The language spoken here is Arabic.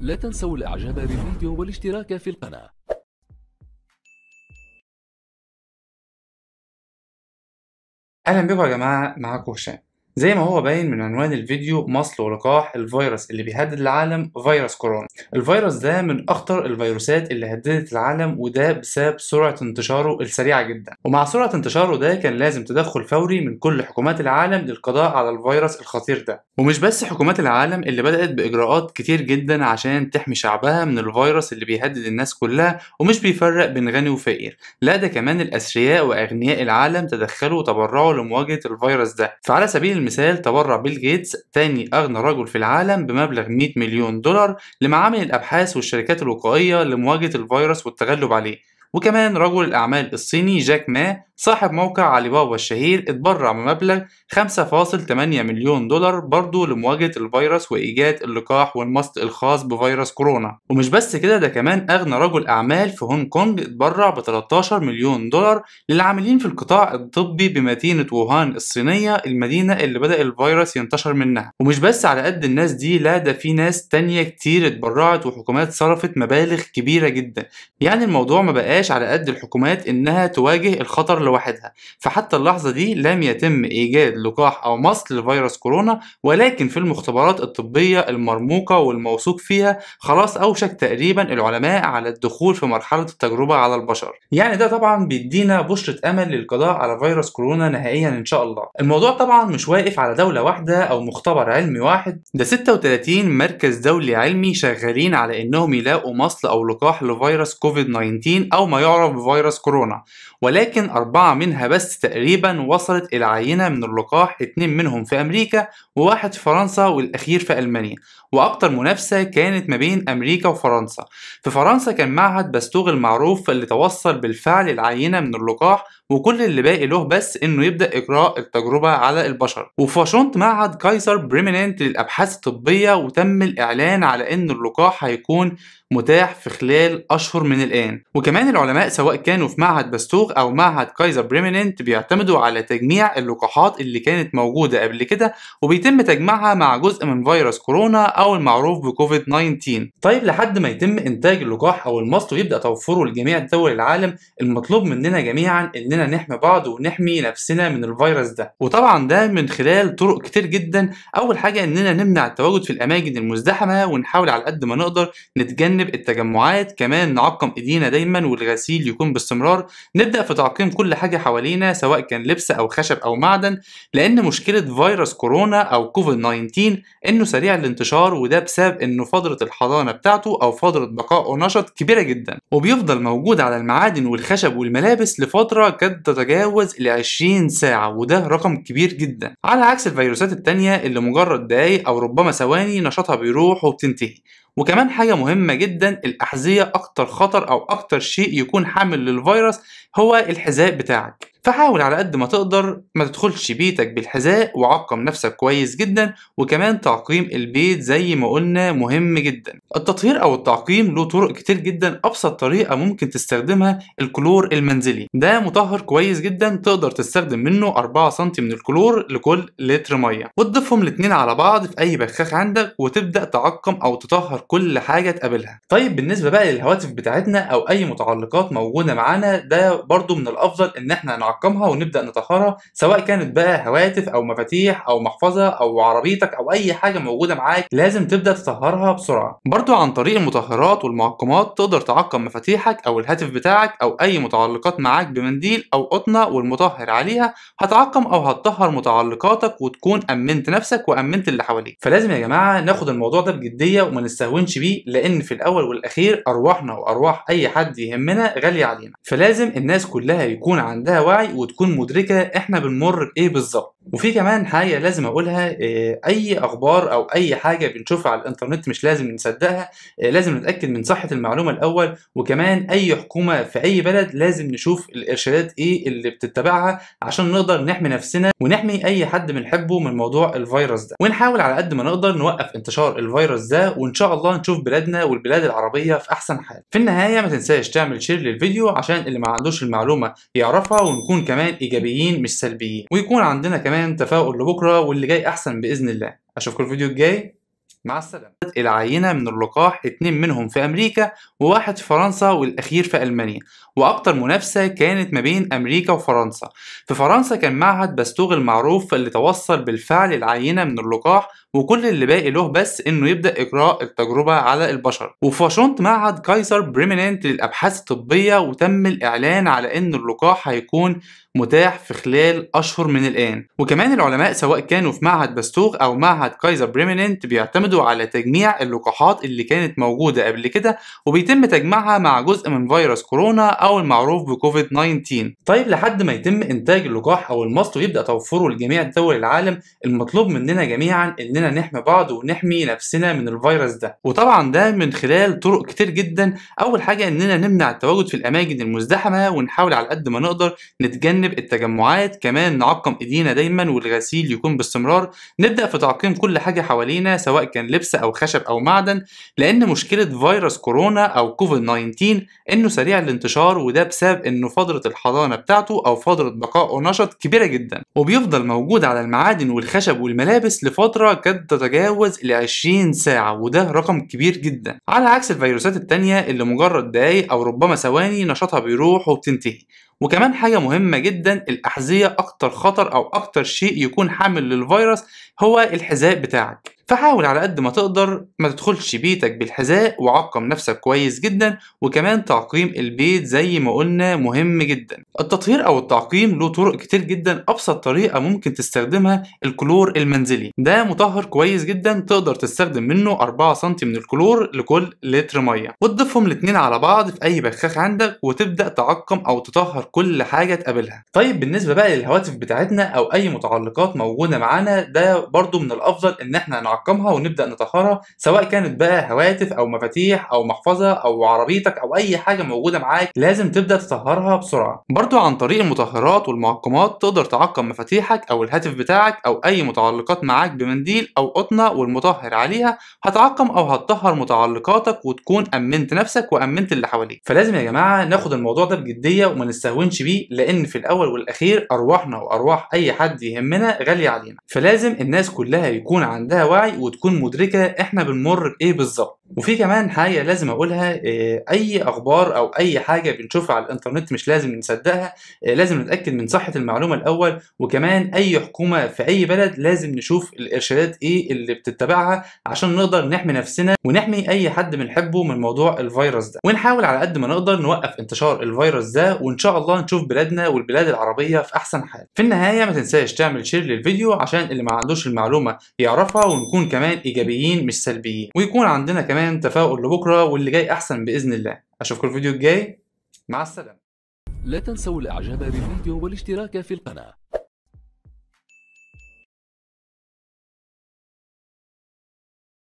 لا تنسوا الاعجاب بالفيديو والاشتراك في القناة اهلا بكم يا جماعة معاكم هشام زي ما هو باين من عنوان الفيديو مصل ولقاح الفيروس اللي بيهدد العالم فيروس كورونا الفيروس ده من اخطر الفيروسات اللي هددت العالم وده بسبب سرعه انتشاره السريعه جدا ومع سرعه انتشاره ده كان لازم تدخل فوري من كل حكومات العالم للقضاء على الفيروس الخطير ده ومش بس حكومات العالم اللي بدات باجراءات كتير جدا عشان تحمي شعبها من الفيروس اللي بيهدد الناس كلها ومش بيفرق بين غني وفقير لا ده كمان الاثرياء واغنياء العالم تدخلوا وتبرعوا لمواجهه الفيروس ده فعلى سبيل المثال تبرع بيل جيتس تاني أغنى رجل في العالم بمبلغ 100 مليون دولار لمعامل الأبحاث والشركات الوقائية لمواجهة الفيروس والتغلب عليه وكمان رجل الأعمال الصيني جاك ما صاحب موقع علي بابا الشهير اتبرع بمبلغ 5.8 مليون دولار برضه لمواجهة الفيروس وإيجاد اللقاح والمصل الخاص بفيروس كورونا ومش بس كده ده كمان أغنى رجل أعمال في هونج كونج اتبرع ب 13 مليون دولار للعاملين في القطاع الطبي بمدينة ووهان الصينية المدينة اللي بدأ الفيروس ينتشر منها ومش بس على قد الناس دي لا ده في ناس تانية كتير اتبرعت وحكومات صرفت مبالغ كبيرة جدا يعني الموضوع ما بقى بقاش على قد الحكومات انها تواجه الخطر لوحدها فحتى اللحظه دي لم يتم ايجاد لقاح او مصل لفيروس كورونا ولكن في المختبرات الطبيه المرموقه والموثوق فيها خلاص اوشك تقريبا العلماء على الدخول في مرحله التجربه على البشر يعني ده طبعا بيدينا بشره امل للقضاء على فيروس كورونا نهائيا ان شاء الله الموضوع طبعا مش واقف على دوله واحده او مختبر علمي واحد ده 36 مركز دولي علمي شغالين على انهم يلاقوا مصل او لقاح لفيروس كوفيد 19 او أو ما يعرف بفيروس كورونا ولكن أربعة منها بس تقريبا وصلت إلى عينة من اللقاح اتنين منهم في أمريكا وواحد في فرنسا والأخير في ألمانيا وأكتر منافسة كانت ما بين أمريكا وفرنسا في فرنسا كان معهد باستوغ المعروف اللي توصل بالفعل العينة من اللقاح وكل اللي باقي له بس انه يبدا اجراء التجربه على البشر وفاشونت معهد كايزر بريمننت للابحاث الطبيه وتم الاعلان على ان اللقاح هيكون متاح في خلال اشهر من الان وكمان العلماء سواء كانوا في معهد بستوغ او معهد كايزر بريمننت بيعتمدوا على تجميع اللقاحات اللي كانت موجوده قبل كده وبيتم تجميعها مع جزء من فيروس كورونا او المعروف بكوفيد 19 طيب لحد ما يتم انتاج اللقاح او المصل ويبدا توفره لجميع دول العالم المطلوب مننا جميعا ان اننا نحمي بعض ونحمي نفسنا من الفيروس ده وطبعا ده من خلال طرق كتير جدا اول حاجه اننا نمنع التواجد في الاماكن المزدحمه ونحاول على قد ما نقدر نتجنب التجمعات كمان نعقم ايدينا دايما والغسيل يكون باستمرار نبدا في تعقيم كل حاجه حوالينا سواء كان لبس او خشب او معدن لان مشكله فيروس كورونا او كوفيد 19 انه سريع الانتشار وده بسبب انه فتره الحضانه بتاعته او فتره بقائه نشط كبيره جدا وبيفضل موجود على المعادن والخشب والملابس لفتره تكاد تتجاوز ال 20 ساعة وده رقم كبير جدا على عكس الفيروسات التانية اللي مجرد دقايق أو ربما ثواني نشاطها بيروح وبتنتهي وكمان حاجة مهمة جدا الأحذية أكتر خطر أو أكتر شيء يكون حامل للفيروس هو الحذاء بتاعك فحاول على قد ما تقدر ما تدخلش بيتك بالحذاء وعقم نفسك كويس جدا وكمان تعقيم البيت زي ما قلنا مهم جدا التطهير او التعقيم له طرق كتير جدا ابسط طريقه ممكن تستخدمها الكلور المنزلي ده مطهر كويس جدا تقدر تستخدم منه 4 سم من الكلور لكل لتر ميه وتضيفهم الاثنين على بعض في اي بخاخ عندك وتبدا تعقم او تطهر كل حاجه تقابلها طيب بالنسبه بقى للهواتف بتاعتنا او اي متعلقات موجوده معانا ده برضو من الافضل ان احنا نعقم نعقمها ونبدا نطهرها سواء كانت بقى هواتف او مفاتيح او محفظه او عربيتك او اي حاجه موجوده معاك لازم تبدا تطهرها بسرعه برضو عن طريق المطهرات والمعقمات تقدر تعقم مفاتيحك او الهاتف بتاعك او اي متعلقات معاك بمنديل او قطنه والمطهر عليها هتعقم او هتطهر متعلقاتك وتكون امنت نفسك وامنت اللي حواليك فلازم يا جماعه ناخد الموضوع ده بجديه وما نستهونش بيه لان في الاول والاخير ارواحنا وارواح اي حد يهمنا غاليه علينا فلازم الناس كلها يكون عندها وعي وتكون مدركه احنا بنمر بايه بالظبط وفي كمان حاجة لازم أقولها آه، أي أخبار أو أي حاجة بنشوفها على الإنترنت مش لازم نصدقها آه، لازم نتأكد من صحة المعلومة الأول وكمان أي حكومة في أي بلد لازم نشوف الإرشادات إيه اللي بتتبعها عشان نقدر نحمي نفسنا ونحمي أي حد بنحبه من موضوع الفيروس ده ونحاول على قد ما نقدر نوقف انتشار الفيروس ده وإن شاء الله نشوف بلادنا والبلاد العربية في أحسن حال في النهاية ما تنساش تعمل شير للفيديو عشان اللي ما عندوش المعلومة يعرفها ونكون كمان إيجابيين مش سلبيين ويكون عندنا كمان كمان تفاؤل لبكره واللي جاي احسن باذن الله اشوفكم الفيديو الجاي مع السلامه العينه من اللقاح اتنين منهم في امريكا وواحد في فرنسا والاخير في المانيا واكتر منافسه كانت ما بين امريكا وفرنسا في فرنسا كان معهد باستوغ المعروف اللي توصل بالفعل العينه من اللقاح وكل اللي باقي له بس انه يبدا اجراء التجربه على البشر وفي واشنطن معهد كايزر بريمننت للابحاث الطبيه وتم الاعلان على ان اللقاح هيكون متاح في خلال أشهر من الآن وكمان العلماء سواء كانوا في معهد باستوغ أو معهد كايزر بريمننت بيعتمدوا على تجميع اللقاحات اللي كانت موجودة قبل كده وبيتم تجميعها مع جزء من فيروس كورونا أو المعروف بكوفيد 19 طيب لحد ما يتم إنتاج اللقاح أو المصل ويبدأ توفره لجميع دول العالم المطلوب مننا جميعا إننا نحمي بعض ونحمي نفسنا من الفيروس ده وطبعا ده من خلال طرق كتير جدا أول حاجة إننا نمنع التواجد في الأماكن المزدحمة ونحاول على قد ما نقدر نتجنب نتجنب التجمعات كمان نعقم ايدينا دايما والغسيل يكون باستمرار نبدا في تعقيم كل حاجه حوالينا سواء كان لبس او خشب او معدن لان مشكله فيروس كورونا او كوفيد 19 انه سريع الانتشار وده بسبب انه فتره الحضانه بتاعته او فتره بقائه نشط كبيره جدا وبيفضل موجود على المعادن والخشب والملابس لفتره قد تتجاوز ال 20 ساعه وده رقم كبير جدا على عكس الفيروسات التانية اللي مجرد دقايق او ربما ثواني نشاطها بيروح وبتنتهي وكمان حاجة مهمة جدا الأحذية أكتر خطر أو أكتر شيء يكون حامل للفيروس هو الحذاء بتاعك فحاول على قد ما تقدر ما تدخلش بيتك بالحذاء وعقم نفسك كويس جدا وكمان تعقيم البيت زي ما قلنا مهم جدا التطهير او التعقيم له طرق كتير جدا ابسط طريقه ممكن تستخدمها الكلور المنزلي ده مطهر كويس جدا تقدر تستخدم منه 4 سم من الكلور لكل لتر ميه وتضيفهم الاثنين على بعض في اي بخاخ عندك وتبدا تعقم او تطهر كل حاجه تقابلها طيب بالنسبه بقى للهواتف بتاعتنا او اي متعلقات موجوده معانا ده برضو من الافضل ان احنا نعقم نعقمها ونبدا نطهرها سواء كانت بقى هواتف او مفاتيح او محفظه او عربيتك او اي حاجه موجوده معاك لازم تبدا تطهرها بسرعه برضو عن طريق المطهرات والمعقمات تقدر تعقم مفاتيحك او الهاتف بتاعك او اي متعلقات معاك بمنديل او قطنه والمطهر عليها هتعقم او هتطهر متعلقاتك وتكون امنت نفسك وامنت اللي حواليك فلازم يا جماعه ناخد الموضوع ده بجديه وما نستهونش بيه لان في الاول والاخير ارواحنا وارواح اي حد يهمنا غاليه علينا فلازم الناس كلها يكون عندها وعي وتكون مدركه احنا بنمر بايه بالظبط وفي كمان حاجه لازم اقولها آه، اي اخبار او اي حاجه بنشوفها على الانترنت مش لازم نصدقها آه، لازم نتاكد من صحه المعلومه الاول وكمان اي حكومه في اي بلد لازم نشوف الارشادات ايه اللي بتتبعها عشان نقدر نحمي نفسنا ونحمي اي حد بنحبه من موضوع الفيروس ده ونحاول على قد ما نقدر نوقف انتشار الفيروس ده وان شاء الله نشوف بلادنا والبلاد العربيه في احسن حال في النهايه ما تنساش تعمل شير للفيديو عشان اللي ما عندوش المعلومه يعرفها ونكون كمان ايجابيين مش سلبيين ويكون عندنا كمان كمان تفاؤل لبكره واللي جاي احسن باذن الله اشوفكم الفيديو الجاي مع السلامه لا تنسوا الاعجاب بالفيديو والاشتراك في القناه